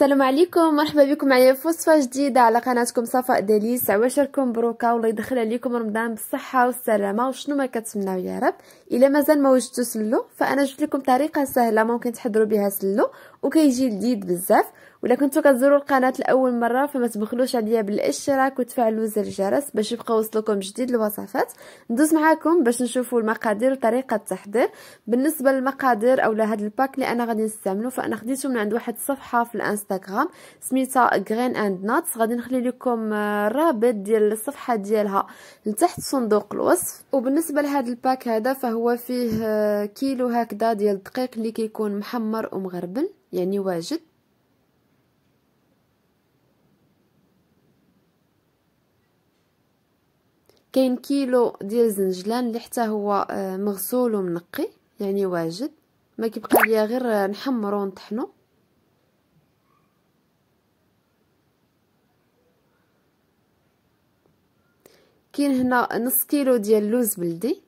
السلام عليكم مرحبا بكم معايا في وصفه جديده على قناتكم صفاء دليس عواشركم مبروكه والله يدخل عليكم رمضان بالصحه والسلامه وشنو ما كتمنوا يا رب الا مازال ما وجدتوا سلو فانا جبت لكم طريقه سهله ممكن تحضروا بها سلو وكيجي لذيذ بزاف ولا كنتو كتزوروا القناه لاول مره فما تبخلوش عليا بالاشتراك وتفعلوا زر الجرس باش يبقى وصلكم جديد الوصفات ندوز معاكم باش نشوفوا المقادير وطريقه التحضير بالنسبه للمقادير اولا هذا الباك اللي انا غادي نستعملو فانا خديته من عند واحد الصفحه في الانستغرام سميتها غرين اند ناتس غادي نخلي لكم الرابط آه، ديال الصفحه ديالها لتحت صندوق الوصف وبالنسبه لهذا الباك هذا فهو فيه آه، كيلو هكذا ديال الدقيق اللي كيكون محمر ومغربل يعني واجد كاين كيلو ديال الزنجلان اللي حتى هو آه، مغسول ومنقي يعني واجد ما كيبقى ليا غير آه، نحمرو ونطحنو كاين هنا نص كيلو ديال اللوز بلدي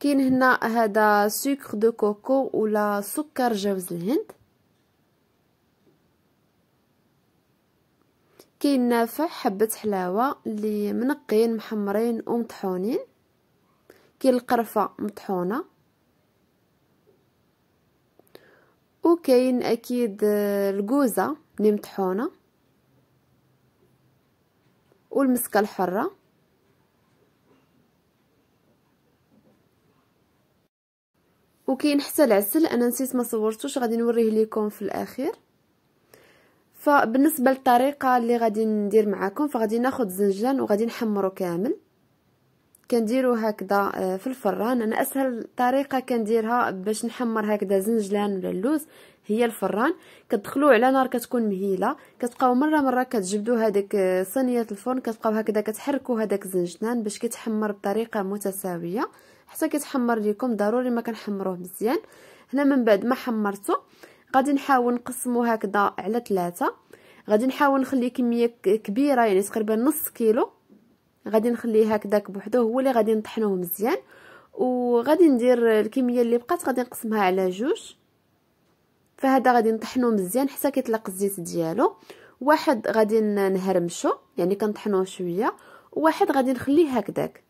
كاين هنا هذا سكر دو كوكو ولا سكر جوز الهند كاين نافع حبه حلاوه اللي منقين محمرين ومطحونين كاين القرفه مطحونه وكاين اكيد الجوزه اللي مطحونه والمسكه الحره وكاين حتى العسل انا نسيت ما صورتوش غادي نوريه لكم في الاخير فبالنسبه للطريقه اللي غادي ندير معكم فغادي ناخذ زنجان وغادي نحمره كامل كنديرو هكذا آه، في الفران انا اسهل طريقه كنديرها باش نحمر هكذا زنجلان ولا اللوز هي الفران كتدخلوه على نار كتكون مهيله كتبقاو مره مره كتجبدوا هذاك آه، صينيه الفرن كتبقاو هكذا كتحركوا هذاك الزنجلان باش كيتحمر بطريقه متساويه حتى كيتحمر ليكم ضروري ما كنحمروه مزيان هنا من بعد ما حمرته غادي نحاول نقسمه هكذا على ثلاثة غادي نحاول نخلي كميه كبيره يعني تقريبا نص كيلو غادي نخليه هكذاك بوحدو هو اللي غادي نطحنوه مزيان وغادي ندير الكميه اللي بقات غادي نقسمها على جوج فهذا غادي نطحنو مزيان حتى كيطلق الزيت ديالو واحد غادي نهرمشو يعني كنطحنوه شويه وواحد غادي نخليه هكذاك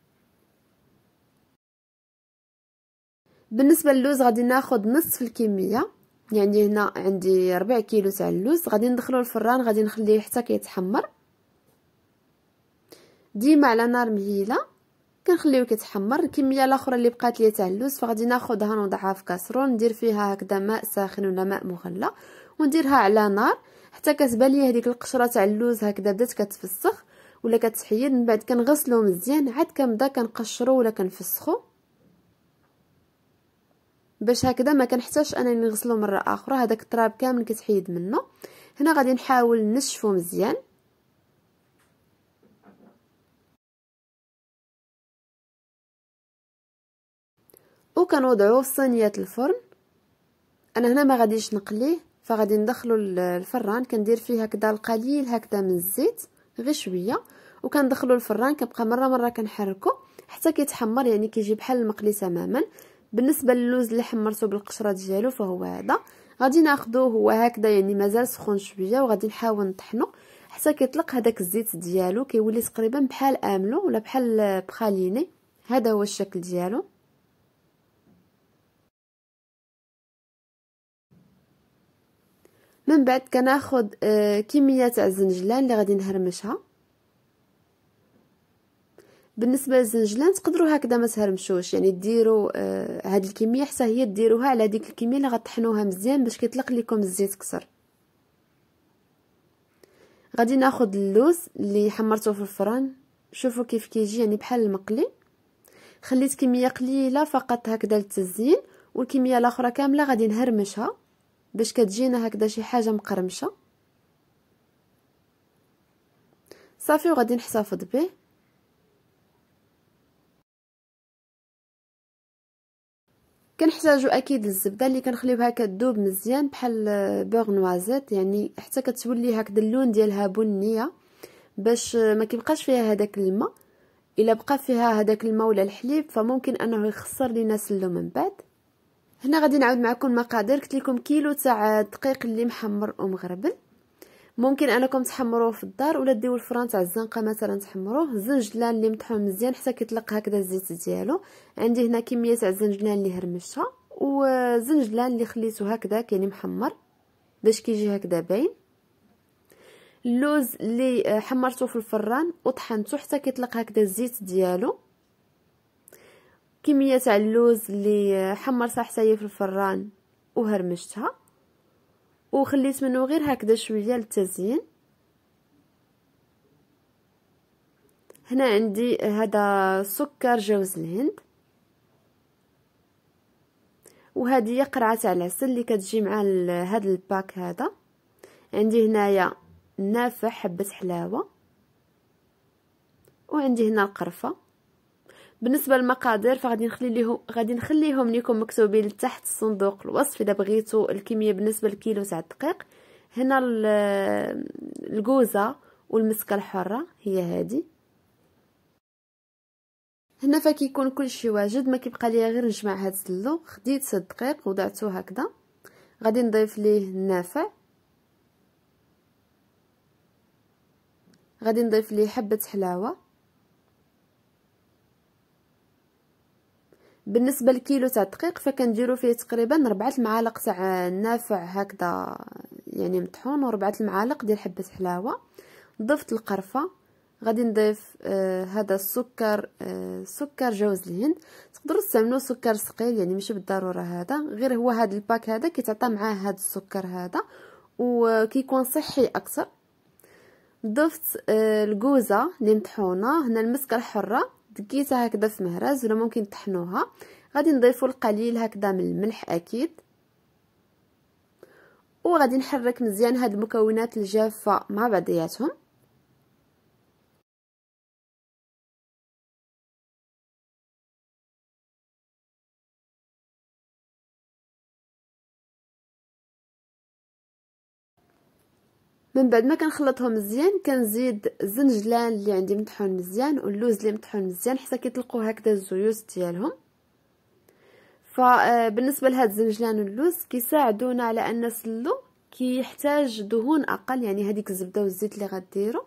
بالنسبه للوز غادي ناخذ نصف الكميه يعني هنا عندي ربع كيلو تاع اللوز غادي ندخلو الفران غادي نخليه حتى كيتحمر ديما على نار مهيله كنخليوه كيتحمر الكميه الاخرى اللي بقات لي تاع اللوز فغادي ناخذها نوضعها في كاسرون ندير فيها هكذا ماء ساخن ولا ماء مغلى ونديرها على نار حتى كتبان لي هذيك القشره تاع اللوز هكذا بدات كتفسخ ولا كتحيد من بعد كنغسلو مزيان عاد كنبدا كنقشرو ولا كنفسخو باش هكذا ما كنحتاجش انني نغسلو مره اخرى هذاك التراب كامل كتحيد منه هنا غادي نحاول نشفو مزيان وكنوضعوه في صينيه الفرن انا هنا ما غاديش نقليه فغادي ندخلو الفران كندير فيه هكذا القليل هكذا من الزيت غير شويه وكندخلو الفران كنبقى مره مره كنحركو حتى كيتحمر يعني كيجي بحال المقلي تماما بالنسبه للوز اللي حمرته بالقشره ديالو فهو هذا غادي ناخذه هو هكذا يعني مازال سخون شويه وغادي نحاول نطحنو حتى كيطلق هذاك الزيت ديالو كيولي تقريبا بحال املو ولا بحال بخاليني هذا هو الشكل ديالو من بعد كناخذ آه، كميه تاع الزنجلان اللي غادي نهرمشها بالنسبه للزنجلان تقدروا هكذا ما تهرمشوش يعني ديروا آه هاد الكميه حتى هي ديروها على ديك الكميه اللي غطحنوها مزيان باش كيطلق لكم الزيت كثر غادي ناخذ اللوز اللي حمرته في الفران شوفوا كيف كيجي يعني بحال المقلي خليت كميه قليله فقط هكذا للتزيين والكميه الاخرى كامله غادي نهرمشها باش كتجينا هكذا شي حاجه مقرمشه صافي وغادي نحتفظ به كنحتاجو اكيد الزبده اللي كنخليوها كتذوب مزيان بحال بوغ آه، نوازيت يعني حتى كتولي هكذا اللون ديالها بنيه باش آه، ما كيبقاش فيها هذاك الماء الا بقى فيها هذاك الماء ولا الحليب فممكن انه يخسر لينا سلو من بعد هنا غادي نعاود معكم المقادير قلت لكم كيلو تاع الدقيق اللي محمر ومغربل ممكن انكم تحمروه في الدار ولا ديو الفران تاع الزنقه مثلا تحمروه الزنجلان اللي مطحون مزيان حتى كيطلق هكذا الزيت ديالو عندي هنا كميه تاع الزنجلان اللي هرمشتها وزنجلان اللي خليته هكذا يعني محمر باش كيجي هكذا باين اللوز اللي آه، حمرته في الفران وطحنته حتى كيطلق هكذا الزيت ديالو كميه تاع اللوز اللي آه، حمرتها حتى هي في الفران وهرمشتها وخليت منه غير هكذا شويه للتزيين هنا عندي هذا سكر جوز الهند وهذه هي قرعه تاع العسل اللي كتجي مع هذا الباك هذا عندي هنايا نافع حبه حلاوه وعندي هنا القرفه بالنسبه للمقادير فغادي نخلي نخليهم غادي نخليهم لكم مكتوبين لتحت الصندوق الوصف الا بغيتو الكميه بالنسبه للكيلو تاع الدقيق هنا الكوزه والمسكه الحره هي هذه هنا فكيكون كلشي واجد ما كيبقى ليا غير نجمع هاد الزلو خديت الدقيق وضعته هكذا غادي نضيف ليه النافع غادي نضيف ليه حبه حلاوه بالنسبه لكيلو تاع الدقيق فكنديروا فيه تقريبا ربعة المعالق تاع النافع هكذا يعني مطحون وربعة المعالق ديال حبه حلاوه ضفت القرفه غادي نضيف آه هذا السكر آه سكر جوز الهند تقدروا تستعملوا سكر ثقيل يعني ماشي بالضروره هذا غير هو هذا الباك هذا كيتعطى معاه هذا السكر هذا وكيكون صحي اكثر ضفت آه الكوزه اللي مطحونه هنا المسكه الحره دقيتها هكذا في مهرز ولا ممكن تحنوها غادي نضيفوا القليل هكذا من الملح اكيد وغادي نحرك مزيان هاد المكونات الجافه مع بعضياتهم من بعد ما كنخلطهم مزيان كنزيد الزنجلان اللي عندي مطحون مزيان واللوز اللي مطحون مزيان حتى كيطلقوا هكذا الزيوت ديالهم فبالنسبه آه، لهاد الزنجلان واللوز كيساعدونا على ان سلو كيحتاج دهون اقل يعني هذيك الزبده والزيت اللي غديروا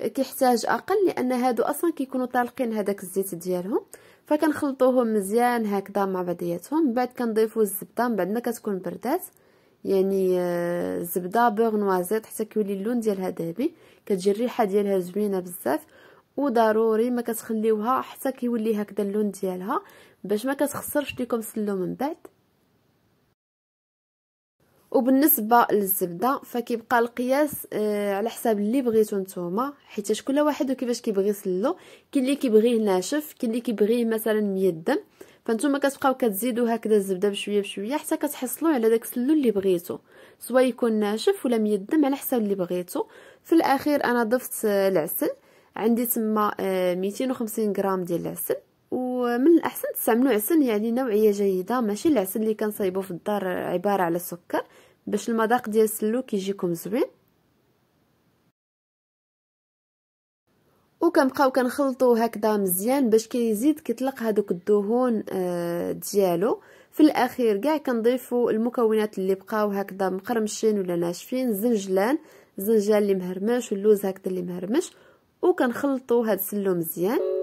آه، كيحتاج اقل لان هادو اصلا كيكونوا طالقين هذاك الزيت ديالهم فكنخلطوهم مزيان هكذا مع بعضياتهم من بعد كنضيفوا الزبده من بعد ما كتكون بردات يعني آه، زبده بوغ نوازيط حتى كيولي اللون ديالها ذهبي كتجي الريحه ديالها زوينه بزاف وضروري ما كتخليوها حتى كيولي هكذا اللون ديالها باش ما كتخسرش ليكم سلو من بعد وبالنسبه للزبده فكيبقى القياس آه على حساب اللي بغيتو نتوما حيت كل واحد وكيفاش كيبغي سلو كاين اللي كيبغيه ناشف كاين اللي كيبغيه مثلا ميدم فانتوما كتبقاو كتزيدوا هكذا الزبده بشويه بشويه حتى كتحصلوا على داك السلو اللي بغيتو سواء يكون ناشف ولا ميدم على حسب اللي بغيتو في الاخير انا ضفت العسل عندي تما 250 آه، غرام ديال العسل ومن الاحسن تستعملوا عسل يعني نوعيه جيده ماشي العسل اللي كنصايبوا في الدار عباره على السكر باش المذاق ديال السلو كيجيكم زوين وكنبقاو كنخلطو هكذا مزيان باش كيزيد كيطلق هذوك الدهون آه ديالو في الاخير كاع كنضيفو المكونات اللي بقاو هكذا مقرمشين ولا ناشفين زنجلان زنجال اللي مهرمش واللوز هكذا اللي مهرمش وكنخلطو هاد السلو مزيان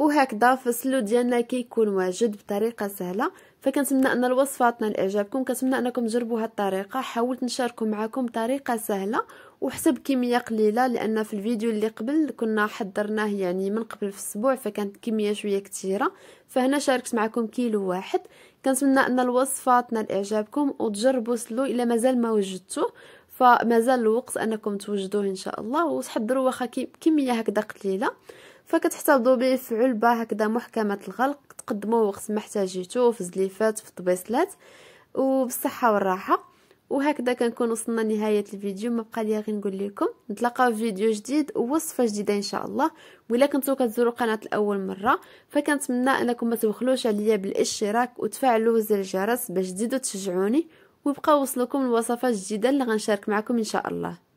وهكذا فالسلو ديالنا كيكون واجد بطريقه سهله فكنتمنى ان الوصفه تنال اعجابكم كنتمنى انكم تجربوا هذه الطريقه حاولت نشارككم معكم طريقه سهله وحسب كميه قليله لان في الفيديو اللي قبل كنا حضرناه يعني من قبل في الاسبوع فكانت كميه شويه كثيره فهنا شاركت معكم كيلو واحد كنتمنى ان الوصفه تنال اعجابكم وتجربوا سلو الا مازال ما وجدتوه فمازال الوقت انكم توجدوه ان شاء الله وتحضروا واخا كميه هكذا قليله فكتحتفظوا به في علبه هكذا محكمه الغلق تقدموه وقت ما احتاجيتوه في الزليفات في الطبيصلات وبالصحه والراحه وهكذا كنكون وصلنا لنهايه الفيديو ما بقى لي غير نقول لكم نتلاقاو في فيديو جديد ووصفه جديده ان شاء الله ولا كنتو كتزوروا قناه لاول مره فكنتمنى انكم ما تبخلوش عليا بالاشتراك وتفعلوا زر الجرس باش تزيدوا تشجعوني ويبقى وصلكم الوصفات الجديده اللي غنشارك معكم ان شاء الله